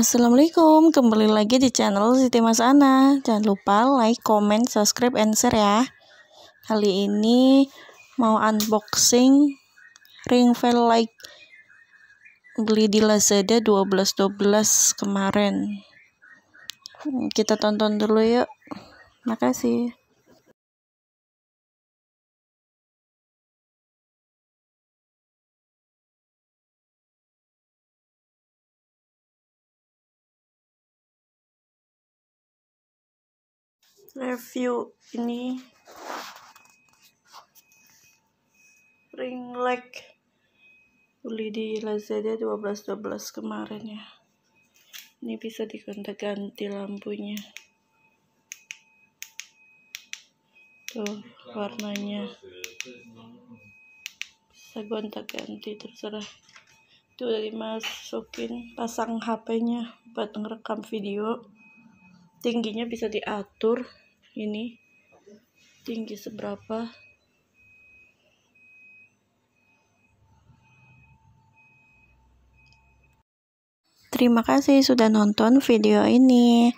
Assalamualaikum, kembali lagi di channel Siti Mas Ana. Jangan lupa like, comment, subscribe, and share ya. Kali ini mau unboxing ring fail like beli di Lazada 12.12 kemarin. Hmm, kita tonton dulu yuk. Makasih. review ini ring light beli di Lazada 12-12 kemarin ya ini bisa dikontak ganti lampunya tuh warnanya bisa gonta ganti terserah itu dari masukin pasang HP-nya buat ngerekam video tingginya bisa diatur ini tinggi seberapa Terima kasih sudah nonton video ini.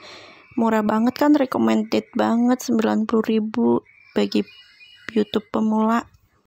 Murah banget kan recommended banget 90.000 bagi YouTube pemula.